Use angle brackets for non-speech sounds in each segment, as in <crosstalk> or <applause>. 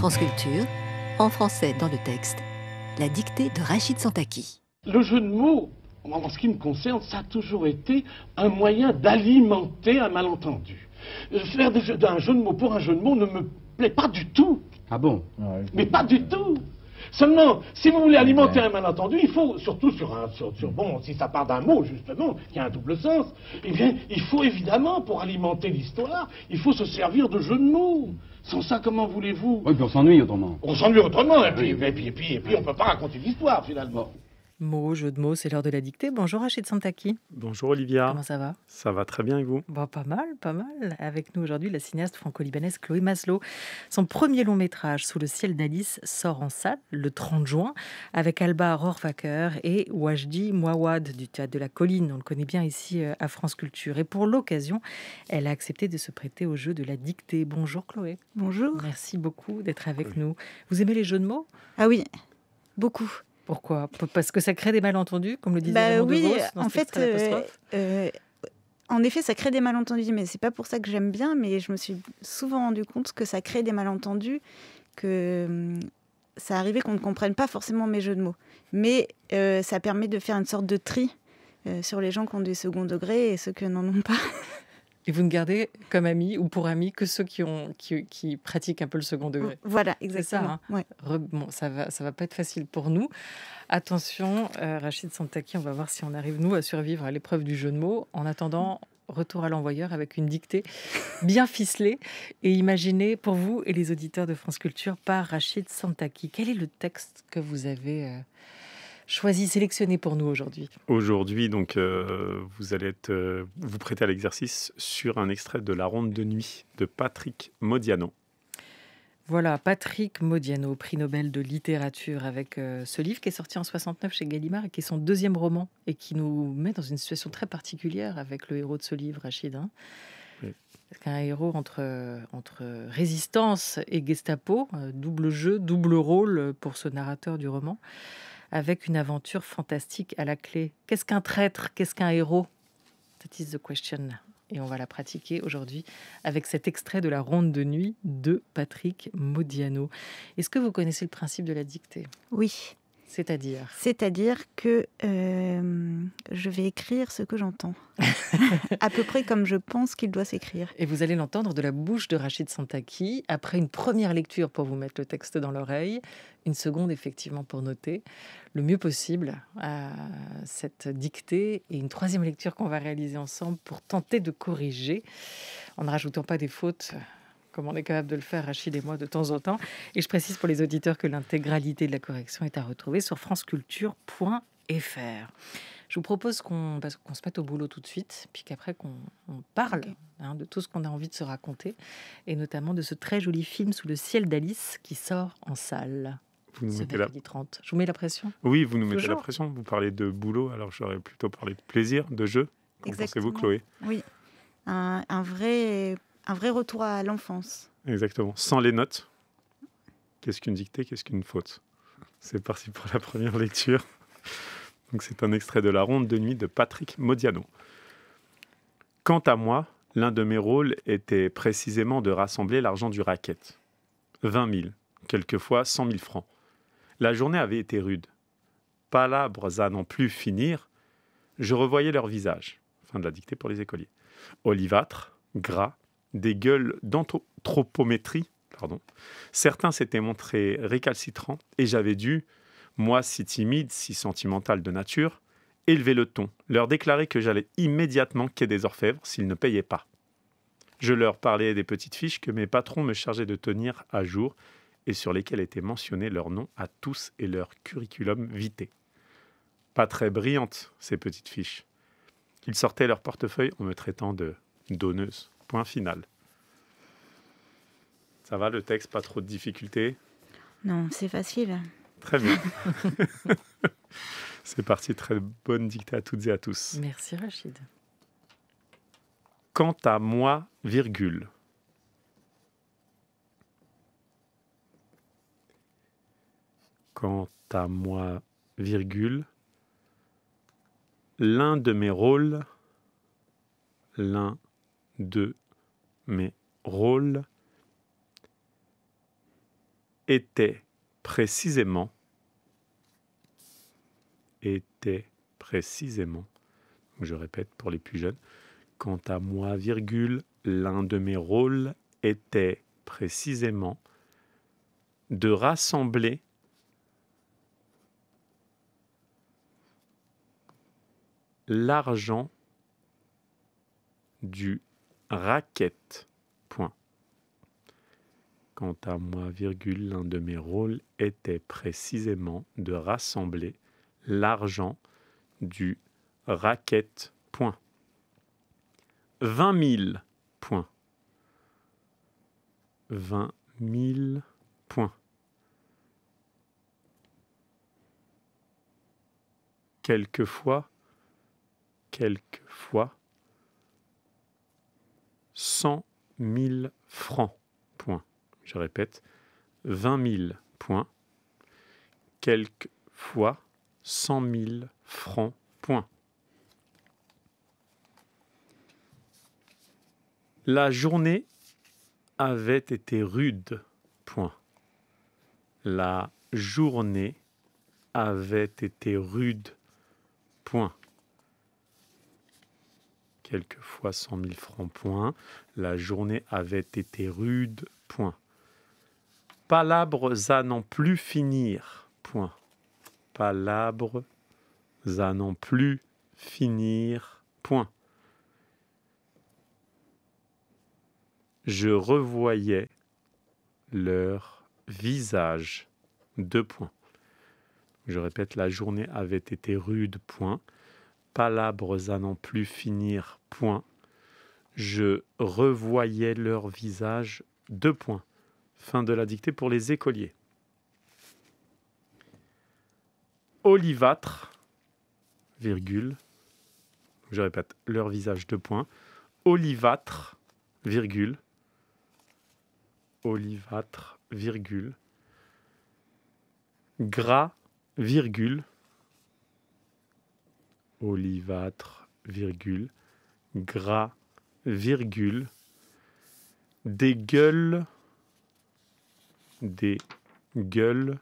France en français dans le texte, la dictée de Rachid Santaki. Le jeu de mots, en ce qui me concerne, ça a toujours été un moyen d'alimenter un malentendu. Euh, faire des jeux, un jeu de mots pour un jeu de mots ne me plaît pas du tout. Ah bon Mais pas du tout Seulement, si vous voulez alimenter un malentendu, il faut, surtout sur un, sur, bon, si ça part d'un mot, justement, qui a un double sens, eh bien, il faut évidemment, pour alimenter l'histoire, il faut se servir de jeux de mots. Sans ça, comment voulez-vous Oui, on s'ennuie autrement. On s'ennuie autrement, puis, et puis on ne peut pas raconter l'histoire, finalement. Mots, jeux de mots, c'est l'heure de la dictée. Bonjour Rachid Santaki. Bonjour Olivia. Comment ça va Ça va très bien avec vous bon, Pas mal, pas mal. Avec nous aujourd'hui la cinéaste franco-libanaise Chloé Maslow. Son premier long métrage, Sous le ciel d'Alice, sort en salle le 30 juin avec Alba Rohrwacker et Wajdi Mouawad du Théâtre de la Colline. On le connaît bien ici euh, à France Culture. Et pour l'occasion, elle a accepté de se prêter au jeu de la dictée. Bonjour Chloé. Bonjour. Merci beaucoup d'être avec nous. Vous aimez les jeux de mots Ah oui, beaucoup. Pourquoi Parce que ça crée des malentendus, comme le disait bah oui, en fait, euh, euh, en effet, ça crée des malentendus, mais c'est pas pour ça que j'aime bien. Mais je me suis souvent rendu compte que ça crée des malentendus, que hum, ça arrivait qu'on ne comprenne pas forcément mes jeux de mots. Mais euh, ça permet de faire une sorte de tri sur les gens qui ont du second degré et ceux qui n'en ont pas. <laughs> Et vous ne gardez comme amis ou pour amis que ceux qui, ont, qui, pratiquent un peu le second degré. Voilà, exactement. Ça, hein. bon, ça va, ça va pas être facile pour nous. Attention, euh, Rachid Santaki, on va voir si on arrive, nous, à survivre à l'épreuve du jeu de mots. En attendant, retour à l'envoyeur avec une dictée bien ficelée et imaginée pour vous et les auditeurs de France Culture par Rachid Santaki. Quel est le texte que vous avez euh, choisi, sélectionné pour nous aujourd'hui Aujourd'hui, donc, euh, vous allez euh, vous prêter à l'exercice sur un extrait de La Ronde de Nuit de Patrick Modiano. Voilà, Patrick Modiano, prix Nobel de littérature, avec euh, ce livre qui est sorti en 69 chez Gallimard et qui est son deuxième roman et qui nous met dans une situation très particulière avec le héros de ce livre, Rachid. Hein. Un héros entre résistance et Gestapo, double jeu, double rôle pour ce narrateur du roman avec une aventure fantastique à la clé. Qu'est-ce qu'un traître Qu'est-ce qu'un héros That is the question. Et on va la pratiquer aujourd'hui avec cet extrait de la ronde de nuit de Patrick Modiano. Est-ce que vous connaissez le principe de la dictée Oui. C'est-à-dire C'est-à-dire que euh, je vais écrire ce que j'entends, <laughs> à peu près comme je pense qu'il doit s'écrire. Et vous allez l'entendre de la bouche de Rachid Santaki, après une première lecture pour vous mettre le texte dans l'oreille, une seconde effectivement pour noter le mieux possible à euh, cette dictée, et une troisième lecture qu'on va réaliser ensemble pour tenter de corriger en ne rajoutant pas des fautes comme on est capable de le faire, Rachid et moi, de temps en temps. Et je précise pour les auditeurs que l'intégralité de la correction est à retrouver sur franceculture.fr. Je vous propose qu'on qu'on se mette au boulot tout de suite, puis qu'après qu'on parle hein, de tout ce qu'on a envie de se raconter, et notamment de ce très joli film Sous le ciel d'Alice qui sort en salle. Vous nous mettez la... 30. Je vous mets la pression Oui, vous nous mettez la pression. Vous parlez de boulot, alors j'aurais plutôt parlé de plaisir, de jeu. Qu'en pensez-vous, Chloé Oui, un, un vrai un vrai retour à l'enfance. Exactement. Sans les notes. Qu'est-ce qu'une dictée Qu'est-ce qu'une faute C'est parti pour la première lecture. Donc c'est un extrait de La Ronde de Nuit de Patrick Modiano. Quant à moi, l'un de mes rôles était précisément de rassembler l'argent du racket. 20 000, quelquefois 100 000 francs. La journée avait été rude. Palabres à n'en plus finir, je revoyais leurs visages. Fin de la dictée pour les écoliers. Olivâtre, gras, des gueules d'anthropométrie. Pardon. Certains s'étaient montrés récalcitrants et j'avais dû, moi si timide, si sentimental de nature, élever le ton, leur déclarer que j'allais immédiatement quai des orfèvres s'ils ne payaient pas. Je leur parlais des petites fiches que mes patrons me chargeaient de tenir à jour et sur lesquelles étaient mentionnés leurs noms à tous et leur curriculum vitae. Pas très brillantes, ces petites fiches. Ils sortaient leur portefeuille en me traitant de donneuse. Point final. Ça va le texte, pas trop de difficultés Non, c'est facile. Très bien. <laughs> c'est parti, très bonne dictée à toutes et à tous. Merci Rachid. Quant à moi, virgule. Quant à moi, virgule. L'un de mes rôles, l'un de mes rôles était précisément, était précisément, je répète pour les plus jeunes, quant à moi, virgule, l'un de mes rôles était précisément de rassembler l'argent du racket Quant à moi, virgule, l'un de mes rôles était précisément de rassembler l'argent du racket. Point. 20 000 points. 20 000 points. Quelquefois, quelquefois, 100 000 francs je répète, vingt mille, points, quelquefois cent mille francs points. La journée avait été rude. Point. La journée avait été rude. Point. Quelquefois cent mille francs. Point. La journée avait été rude. Point palabres à non plus finir. Point. Palabres à non plus finir. Point. Je revoyais leur visage. Deux points. Je répète, la journée avait été rude. Point. Palabres à non plus finir. Point. Je revoyais leur visage. Deux points. Fin de la dictée pour les écoliers. Olivâtre, virgule, je répète, leur visage de point. Olivâtre, virgule, olivâtre, virgule, gras, virgule, olivâtre, virgule, gras, virgule, des gueules, des gueules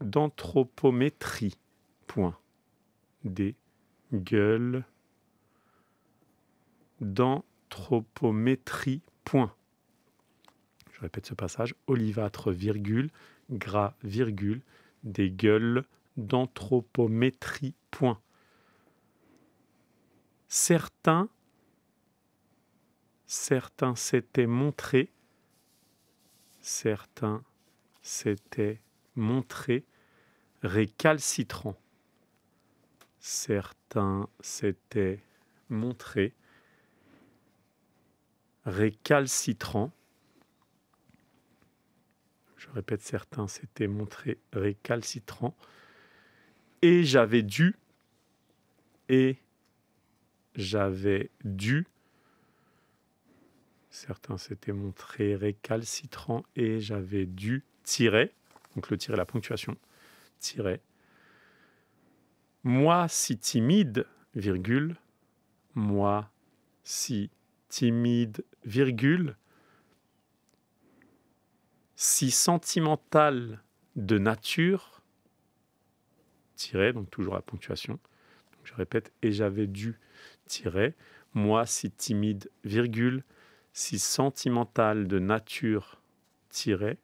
d'anthropométrie. Point. Des gueules d'anthropométrie. Point. Je répète ce passage. Olivâtre, virgule, gras, virgule, des gueules d'anthropométrie. Point. Certains, certains s'étaient montrés certains s'étaient montrés récalcitrants. Certains s'étaient montrés récalcitrants. Je répète, certains s'étaient montrés récalcitrants. Et j'avais dû, et j'avais dû Certains s'étaient montrés récalcitrants et j'avais dû tirer, donc le tirer, la ponctuation, tirer. Moi si timide, virgule, moi si timide, virgule, si sentimental de nature, tirer, donc toujours la ponctuation, je répète, et j'avais dû tirer, moi si timide, virgule, si sentimental de nature, tiré.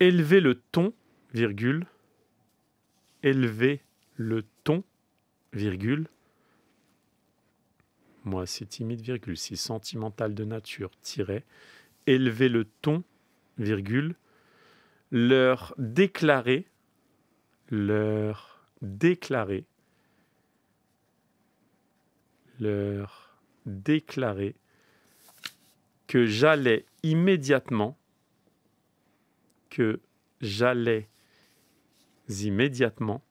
élever le ton, virgule, élever le ton, virgule, moi c'est timide, virgule, si sentimental de nature, tiret, élever le ton, virgule, leur déclarer, leur déclarer, leur déclarer que j'allais immédiatement, que j'allais immédiatement,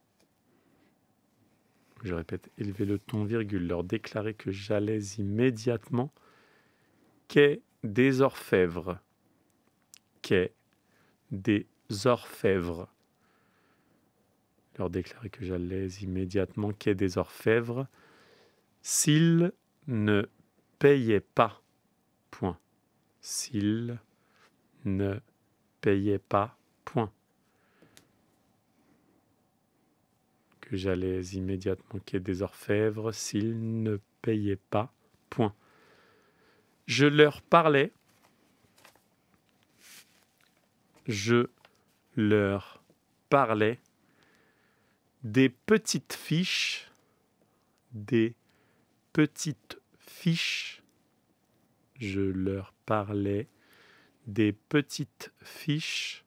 je répète, élever le ton, virgule, leur déclarer que j'allais immédiatement, qu'est des orfèvres, quai des orfèvres, leur déclarer que j'allais immédiatement quai des orfèvres, s'ils ne payaient pas point. S'il ne payaient pas, point. Que j'allais immédiatement quitter des orfèvres s'ils ne payaient pas, point. Je leur parlais. Je leur parlais des petites fiches, des petites fiches je leur parlais des petites fiches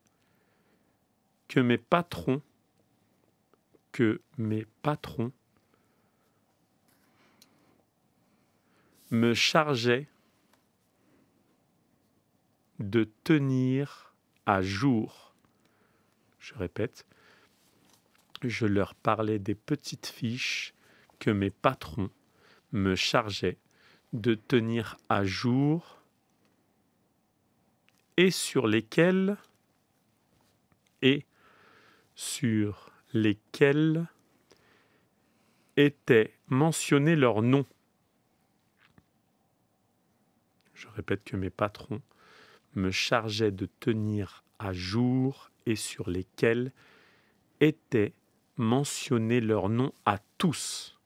que mes patrons, que mes patrons me chargeaient de tenir à jour. Je répète, je leur parlais des petites fiches que mes patrons me chargeaient de tenir à jour et sur lesquels et sur lesquels étaient mentionnés leurs noms. Je répète que mes patrons me chargeaient de tenir à jour et sur lesquels étaient mentionnés leurs noms à tous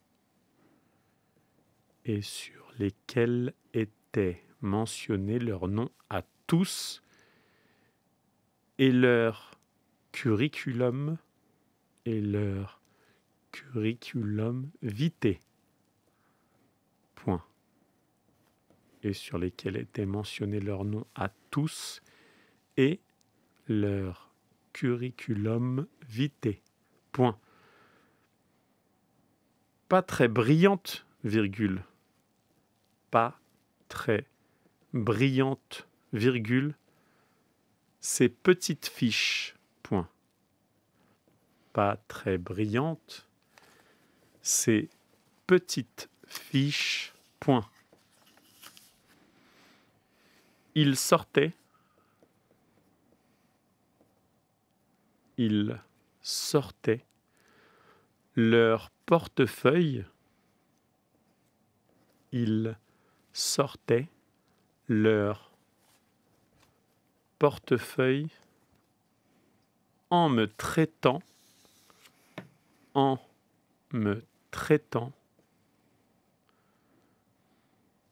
et lesquels étaient mentionnés leurs noms à tous et leur curriculum et leur curriculum vitae. Point. Et sur lesquels étaient mentionnés leurs noms à tous et leur curriculum vitae. Point. Pas très brillante, virgule, pas très brillante, virgule, ces petites fiches, point. Pas très brillante, ces petites fiches, point. Il sortait, ils sortaient leur portefeuille, ils sortaient leur portefeuille en me traitant, en me traitant,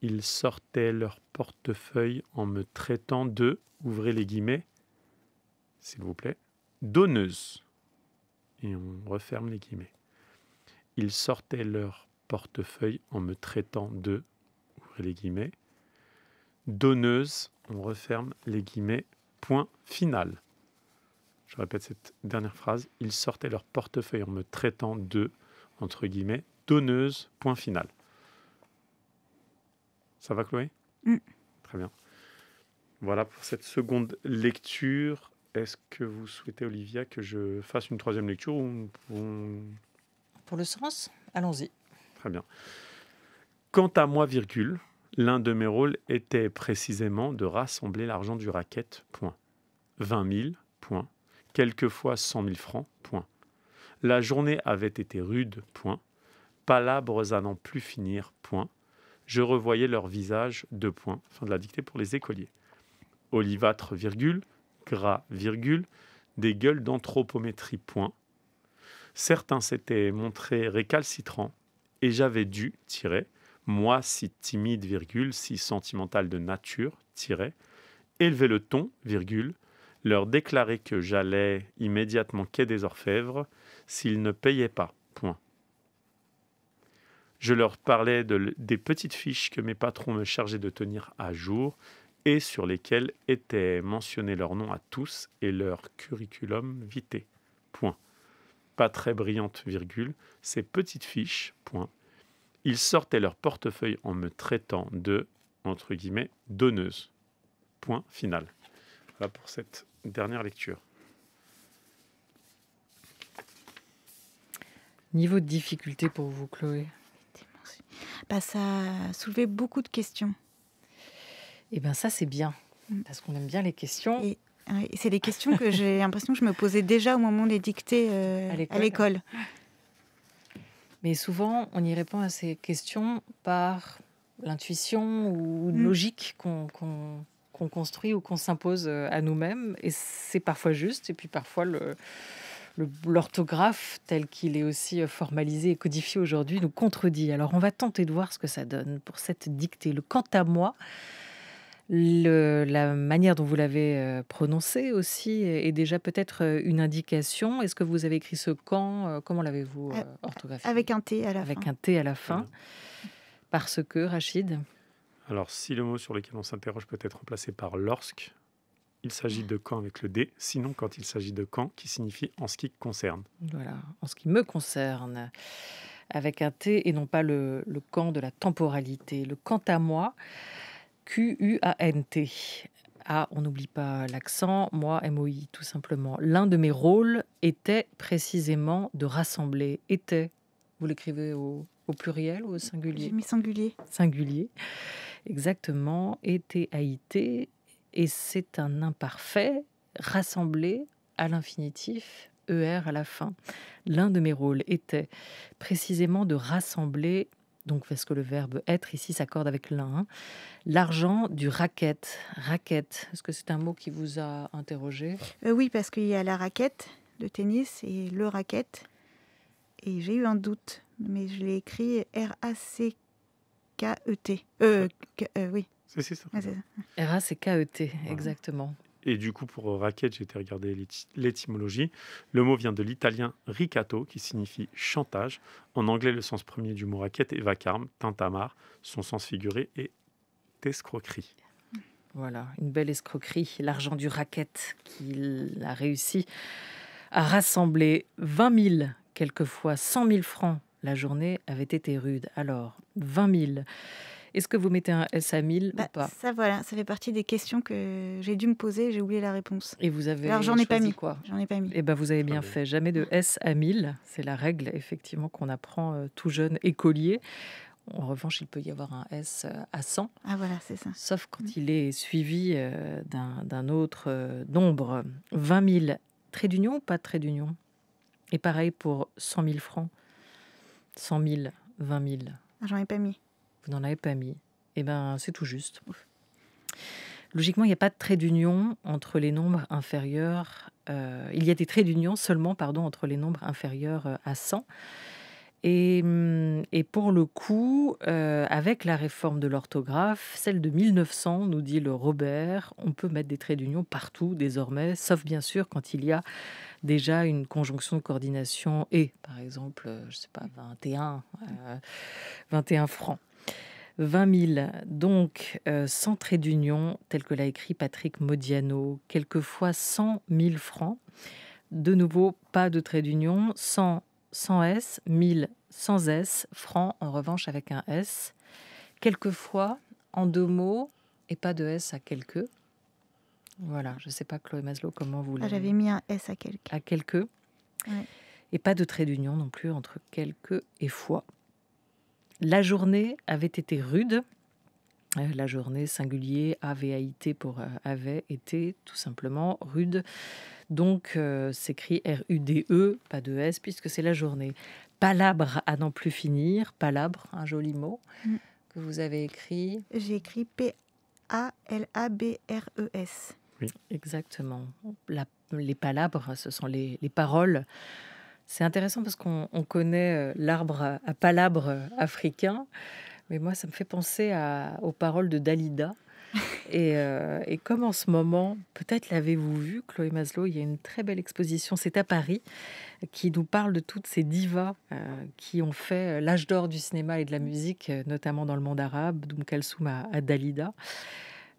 ils sortaient leur portefeuille en me traitant de, ouvrez les guillemets, s'il vous plaît, donneuse. Et on referme les guillemets. Ils sortaient leur portefeuille en me traitant de, les guillemets, donneuse, on referme les guillemets, point final. Je répète cette dernière phrase, ils sortaient leur portefeuille en me traitant de, entre guillemets, donneuse, point final. Ça va Chloé mm. Très bien. Voilà pour cette seconde lecture. Est-ce que vous souhaitez, Olivia, que je fasse une troisième lecture Pour le sens, allons-y. Très bien. Quant à moi, virgule, L'un de mes rôles était précisément de rassembler l'argent du racket, point. Vingt mille, point. Quelquefois cent mille francs, point. La journée avait été rude, point. Palabres à n'en plus finir, point. Je revoyais leur visage, deux points. Fin de la dictée pour les écoliers. Olivâtre, virgule. Gras, virgule. Des gueules d'anthropométrie, point. Certains s'étaient montrés récalcitrants et j'avais dû, tirer, moi, si timide, virgule, si sentimental de nature, tirait, élever le ton, virgule, leur déclarer que j'allais immédiatement quai des orfèvres s'ils ne payaient pas. Point. Je leur parlais des petites fiches que mes patrons me chargeaient de tenir à jour et sur lesquelles étaient mentionnés leurs noms à tous et leur curriculum vitae. Point. Pas très brillante, virgule, ces petites fiches, point, ils sortaient leur portefeuille en me traitant de, entre guillemets, donneuse. Point final. Voilà pour cette dernière lecture. Niveau de difficulté pour vous, Chloé bah, Ça a soulevé beaucoup de questions. Eh bien, ça, c'est bien. Mm. Parce qu'on aime bien les questions. Et, c'est des questions que j'ai l'impression que je me posais déjà au moment des dictées euh, à l'école. <laughs> Mais souvent, on y répond à ces questions par l'intuition ou une mm. logique qu'on construit ou qu'on s'impose euh, à nous-mêmes. Et c'est parfois juste, et puis parfois l'orthographe le, tel qu'il est aussi euh, formalisé et codifié aujourd'hui nous contredit. Alors on va tenter de voir ce que ça donne pour cette dictée. Le quant à moi le, la manière dont vous l'avez euh, prononcé aussi est déjà peut-être euh, une indication. Est-ce que vous avez écrit ce quand euh, Comment l'avez-vous orthographié Avec un T à la fin. Avec un T à la fin. Parce que, Rachid Alors, si le mot sur lequel on s'interroge peut être remplacé par lorsque, il s'agit de quand avec le D, sinon quand il s'agit de quand, qui signifie en ce qui concerne. Voilà, en ce qui me concerne, avec un T et non pas le, le quand de la temporalité. Le quant à moi, q u a t Ah, on n'oublie pas l'accent, moi, MOI, tout simplement. L'un de mes rôles était précisément de rassembler, était, vous l'écrivez au, pluriel ou au singulier J'ai mis singulier. Singulier, exactement, était, aïté, et c'est un imparfait, rassembler à l'infinitif, ER à la fin. L'un de mes rôles était précisément de rassembler donc parce que le verbe être ici s'accorde avec l'un. Hein. L'argent du raquette. Raquette, est-ce que c'est un mot qui vous a interrogé euh, Oui, parce qu'il y a la raquette de tennis et le raquette. Et j'ai eu un doute, mais je l'ai écrit R-A-C-K-E-T. Euh, euh, oui. C'est ça. R-A-C-K-E-T, ah, e exactement. Et du coup, pour raquette, j'ai été regarder l'étymologie. Le mot vient de l'italien ricatto, qui signifie chantage. En anglais, le sens premier du mot raquette est vacarme, tintamarre. Son sens figuré est escroquerie. Voilà, une belle escroquerie, l'argent du raquette qu'il a réussi à rassembler 20 000, quelquefois 100 000 francs. La journée avait été rude. Alors, 20 000. Est-ce que vous mettez un S1000 à ou bah, pas Ça, voilà, ça fait partie des questions que j'ai dû me poser, j'ai oublié la réponse. Et vous avez. Alors, j'en ai pas mis. quoi Et eh ben, vous avez bien fait. Jamais de S à 1000. C'est la règle, effectivement, qu'on apprend euh, tout jeune écolier. En revanche, il peut y avoir un S euh, à 100. Ah voilà, c'est ça. Sauf quand mm. il est suivi euh, d'un autre nombre. 20 000, trait d'union ou pas de trait d'union Et pareil pour 100 000 francs. 100 000, 20 000. J'en ai pas mis n'en avez pas mis. Eh bien, c'est tout juste. Logiquement, il n'y a pas de trait d'union entre les nombres inférieurs. Euh, il y a des traits d'union seulement, pardon, entre les nombres inférieurs euh, à 100. Hum, et, pour le coup, euh, avec la réforme de l'orthographe, celle de 1900, nous dit le Robert, on peut mettre des traits d'union partout désormais, sauf bien sûr quand il y a déjà une conjonction de coordination et, par exemple, je ne sais pas, 21, 21 francs. 20 000. Donc, euh, sans trait d'union, tel que l'a écrit Patrick Modiano, quelquefois 100 000 francs. De nouveau, pas de trait d'union, 100, 100 S, 1000, sans S, francs en revanche avec un S. Quelquefois, en deux mots, et pas de S à quelques. Voilà, je ne sais pas, Chloé Maslow, comment vous ah, l'avez. J'avais mis un S à quelques. À quelques. Et pas de trait d'union non plus entre quelques et fois la journée avait été rude. Euh, la journée singulier AVAIT pour euh, avait été tout simplement rude. Donc c'est euh, s'écrit R-U-D-E, pas de S, puisque c'est la journée. Palabre à n'en plus finir. Palabre, un joli mot mm. que vous avez écrit. J'ai écrit P-A-L-A-B-R-E-S. Exactement. les palabres, ce sont les, les paroles c'est intéressant parce qu'on connaît euh, l'arbre euh, à palabres euh, africain, mais moi, ça me fait penser aux paroles de Dalida. <laughs> Et, comme en ce moment, peut-être l'avez-vous vu, Chloé Maslow, il y a une très belle exposition, c'est à Paris, qui nous parle de toutes ces divas qui ont fait l'âge d'or du cinéma et de la musique, notamment dans le monde arabe, Doum Kalsoum à Dalida.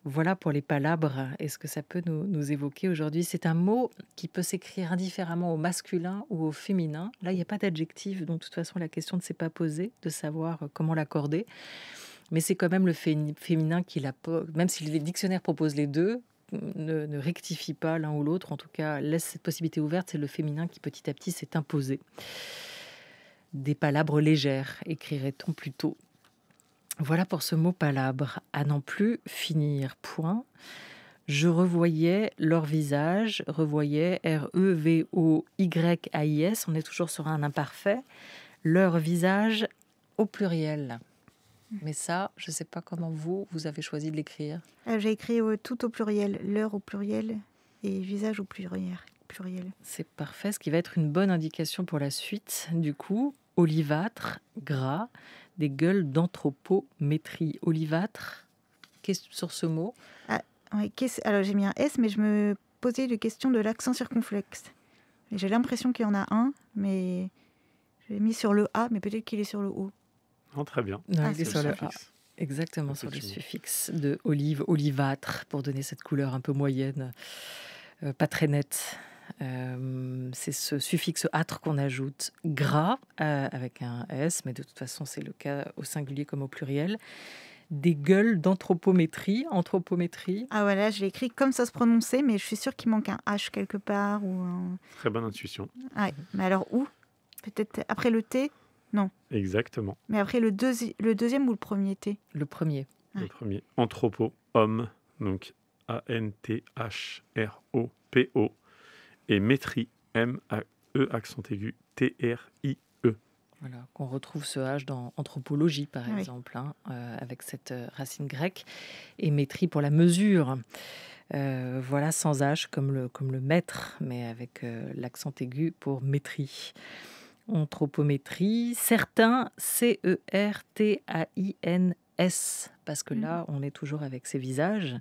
Voilà pour les palabres est ce que ça peut nous, évoquer aujourd'hui. C'est un mot qui peut s'écrire indifféremment au masculin ou au féminin. Là, il n'y a pas d'adjectif, donc de toute façon, la question ne s'est pas posée de savoir euh, comment l'accorder. Mais c'est quand même le féminin qui la même si les dictionnaires proposent les deux, mm, ne, ne rectifie pas l'un ou l'autre, en tout cas laisse cette possibilité ouverte, c'est le féminin qui petit à petit s'est imposé. Des palabres légères, écrirait-on plutôt. Voilà pour ce mot palabre. À n'en plus finir. Point. Je revoyais leur visage, revoyais R-E-V-O-Y-A-I-S, on est toujours sur un imparfait, leur visage au pluriel. Hmm. Mais ça, je ne sais pas comment vous, vous avez choisi de l'écrire. Euh, j'ai écrit euh, tout au pluriel, Leur au pluriel et visage au pluriel. pluriel. C'est parfait, ce qui va être une bonne indication pour la suite. Du coup, olivâtre, gras, des gueules d'anthropométrie olivâtre. Qu'est-ce sur ce mot ah, Alors j'ai mis un S, mais je me posais des question de l'accent circonflexe. J'ai l'impression qu'il y en a un, mais l'ai mis sur le A, mais peut-être qu'il est sur le O. Ah, très bien. Ah, Exactement, sur le suffixe de olive, olivâtre, pour donner cette couleur un peu moyenne, euh, pas très nette. Euh, c'est ce suffixe âtre qu'on ajoute gras euh, avec un S, mais de toute façon c'est le cas au singulier comme au pluriel. Des gueules d'anthropométrie, anthropométrie. Ah voilà, l'ai écrit comme ça se prononçait, mais je suis sûre qu'il manque un H quelque part ou Très bonne intuition. mais alors où Peut-être après le T Non. Exactement. Mais après le, deuxième ou le premier T Le premier. Le premier. Anthropo, homme, donc A-N-T-H-R-O-P-O. o p o et Métri, M-A-E accent aigu, T-R-I-E. Voilà, qu'on retrouve ce H dans anthropologie, par exemple, hein, euh, avec cette euh, racine grecque, et métrie pour la mesure. Euh, voilà, sans H comme le, comme le maître, mais avec l'accent aigu pour métrie. Anthropométrie, certains, C-E-R-T-A-I-N-E S, parce que là, mhm. on est toujours avec ses visages,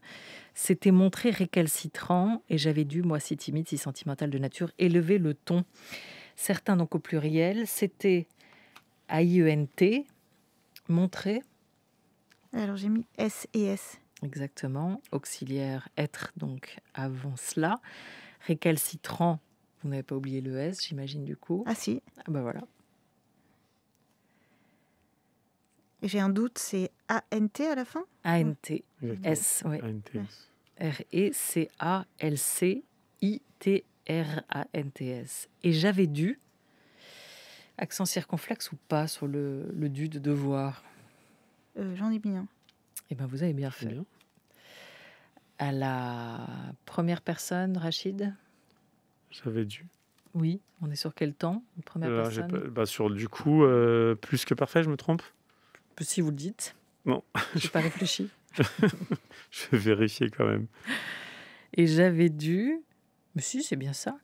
C'était montré récalcitrant et j'avais dû, moi, si timide, si sentimentale de nature, élever le ton. Certains, donc au pluriel, c'était A-I-U-N-T, e montrer. Alors j'ai mis S et S. Exactement, auxiliaire être, donc avant cela, récalcitrant. Vous n'avez pas oublié le S, j'imagine, du coup. Ah si. Ah ben voilà. J'ai un doute, c'est A-N-T à la fin A-N-T-S, oui. R-E-C-A-L-C-I-T-R-A-N-T-S. Et j'avais dû, accent circonflexe ou pas, sur le, le dû de devoir euh, J'en ai bien. Eh bien, vous avez bien fait. À la première personne, Rachid J'avais dû. Oui, on est sur quel temps Première personne. Bah, sur du coup, euh, plus que parfait, je me trompe si vous le dites. Bon. Je n'ai pas réfléchi. <laughs> je vais vérifier quand même. Et j'avais dû. Mais si, c'est bien ça.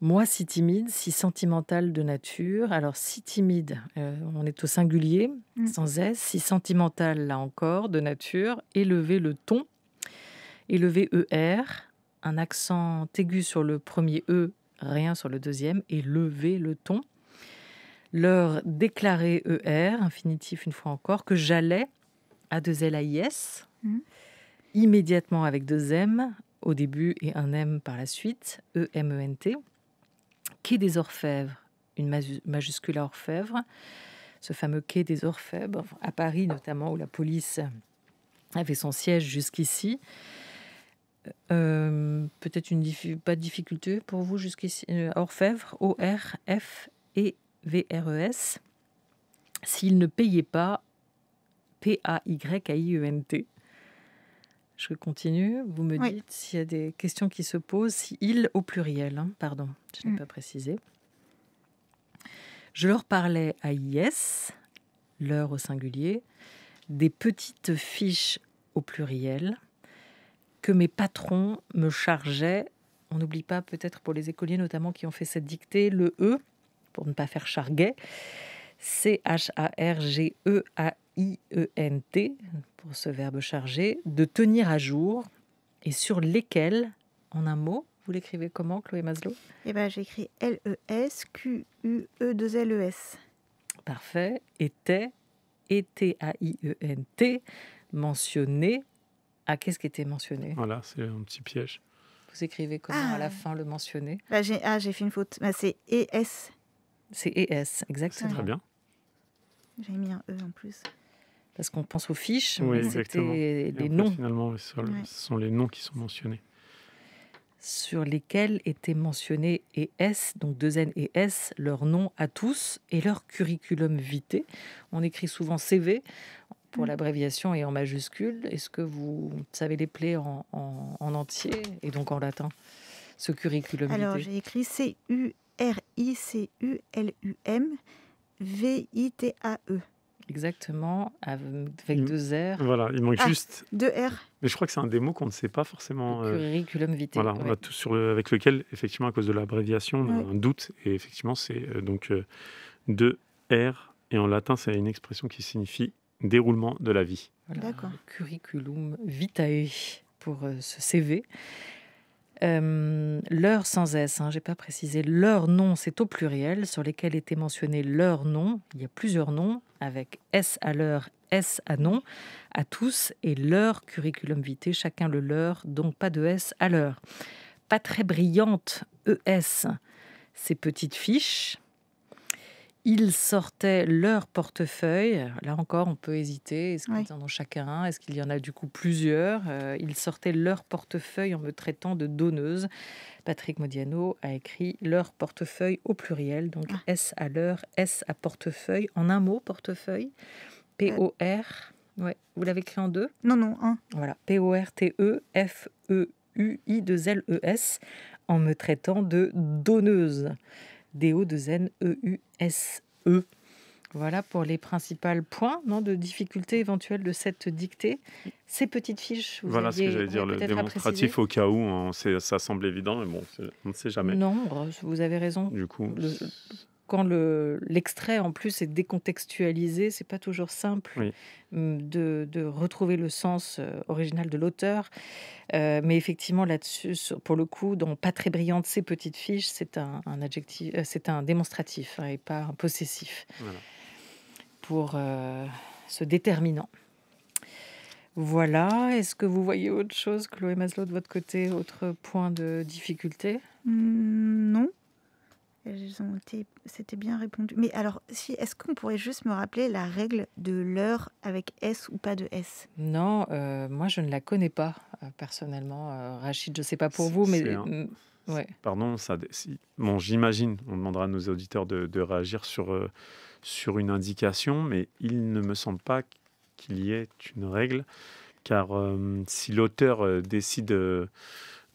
Moi, si timide, si sentimental de nature. Alors, si timide, euh, on est au singulier, mm. sans S. Si sentimental, là encore, de nature. Élever le ton. Élever ER. Un accent aigu sur le premier E, rien sur le deuxième. Et lever le ton leur déclarer ER, infinitif une fois encore, que j'allais à 2LAIS, mhm. immédiatement avec deux M au début et un M par la suite, E-M-E-N-T, Quai des Orfèvres, une majuscule à Orfèvre, ce fameux Quai des Orfèvres, à Paris notamment, où la police avait son siège jusqu'ici. Euh, peut-être une pas de difficulté pour vous jusqu'ici. Euh, Orfèvre, O-R-F-E VRES, s'il ne payait pas p a y a i e n t Je continue. Vous me dites s'il y a des questions qui se posent. Si au pluriel, hein, pardon, je n'ai mm. pas précisé. Je leur parlais à IS, leur au singulier, des petites fiches au pluriel que mes patrons me chargeaient. On n'oublie pas peut-être pour les écoliers notamment qui ont fait cette dictée, le E pour ne pas faire charguet. E C-H-A-R-G-E-A-I-E-N-T, pour ce verbe chargé, de tenir à jour, et sur lesquels, en un mot, vous l'écrivez comment, Chloé Maslow Eh bien, j'écris L-E-S-Q-U-E-2-L-E-S. E e Parfait. Était, était. a i e n t mentionné. Ah, qu'est-ce qui était mentionné Voilà, c'est un petit piège. Vous écrivez comment à la ah. fin le mentionné bah, ah, j'ai fait une faute. Bah, c'est E-S. C'est e ES, exactement. C'est très bien. J'avais mis un E en plus. Parce qu'on pense aux fiches, mais c'était les noms. finalement, ce sont les noms qui sont mentionnés. Sur lesquels étaient mentionnés ES, donc deux N et S, leur nom à tous et leur curriculum vitae. On écrit souvent CV pour l'abréviation et en majuscule. Est-ce que vous savez les plaies en, entier et donc en latin, ce curriculum Alors, j'ai écrit c u R-I-C-U-L-U-M V-I-T-A-E. Exactement, avec mm. deux R. Voilà, il manque ah, juste. Deux R. Mais je crois que c'est un des mots qu'on ne sait pas forcément. Euh, curriculum vitae. Voilà, on a tout sur avec lequel, effectivement, à cause de l'abréviation, on a un doute. Et effectivement, c'est euh, donc euh, deux R. Et en latin, c'est une expression qui signifie déroulement de la vie. D'accord. Curriculum vitae pour ce CV. Euh, leur sans S, hein, j'ai pas précisé, leur nom, c'est au pluriel, sur lesquels était mentionnés leur nom. Il y a plusieurs noms, avec S à leur »,« S à non, à tous, et leur curriculum vitae, chacun le leur, donc pas de S à l'heure. Pas très brillante, ES, ces petites fiches ils sortaient leur portefeuille. Là encore, on peut hésiter. Est-ce qu'ils en ont chacun Est-ce qu'il y en a du coup plusieurs euh, Ils sortaient leur portefeuille en me traitant de donneuse. Patrick Modiano a écrit leur portefeuille au pluriel, donc ah. S à leur, S à portefeuille. En un mot, portefeuille. P-O-R. Euh. Ouais. Vous l'avez écrit en deux Non, non, un. Voilà. P-O-R-T-E-F-E-U-I-2-L-E-S e en me traitant de donneuse. D-O-2-N-E-U-S-E. Voilà pour les principaux points non, de difficulté éventuelle de cette dictée. Ces petites fiches, vous Voilà ce que j'allais dire, le démonstratif au cas où, ça semble évident, mais bon, on ne sait jamais. Non, vous avez raison. Du coup, quand l'extrait en plus est décontextualisé, c'est pas toujours simple hum, de, de, retrouver le sens euh, original de l'auteur. Euh, mais effectivement, là-dessus, pour le coup, dans Pas très brillante, ces petites fiches, c'est un, adjectif, euh, c'est un démonstratif hein, et pas un possessif pour ce déterminant. Voilà. Est-ce que vous voyez autre chose, Chloé Maslow, de votre côté, autre point de difficulté hum, Non. Elles ont c'était bien répondu. Mais alors, si, est-ce qu'on pourrait juste me rappeler la règle de l'heure avec S ou pas de S Non, euh, moi je ne la connais pas euh, personnellement, euh, Rachid. Je ne sais pas pour vous, mais pardon, ça. Si... Bon, j'imagine. On demandera à nos auditeurs de, réagir sur sur une indication, mais il ne me semble pas qu'il y ait une règle, car si l'auteur décide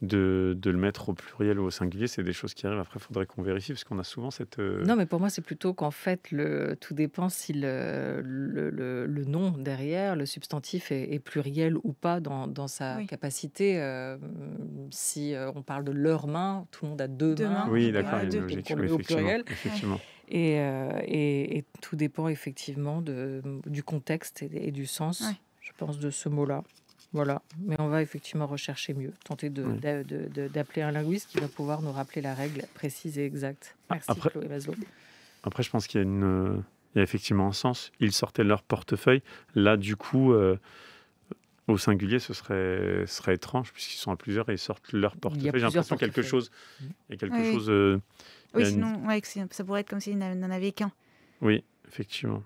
de, le mettre au pluriel ou au singulier, c'est des choses qui arrivent. Après, il faudrait qu'on vérifie, parce qu'on a souvent cette... Euh, non, mais pour moi, c'est plutôt qu'en fait, le, tout dépend si le, nom derrière, le substantif, est, pluriel ou pas dans, sa capacité. Euh, si euh, on parle de leurs mains, tout le monde a deux, mains. Oui, d'accord, il y a effectivement. effectivement. Et, et, tout dépend effectivement du contexte et, du sens, je pense, de ce mot-là. Voilà, mais on va effectivement rechercher mieux, tenter d'appeler de, un linguiste qui va pouvoir nous rappeler la règle précise et exacte. Ah, Merci après, Chloé Après, je pense qu'il y a effectivement un sens. Ils sortaient leur portefeuille. Là, du coup, euh, au singulier, ce serait, serait étrange puisqu'ils sont à plusieurs et ils sortent leur portefeuille. J'ai l'impression quelque chose, Et mm. quelque chose. Euh, oui, sinon, ça pourrait être comme s'il n'en avait qu'un. Oui, effectivement.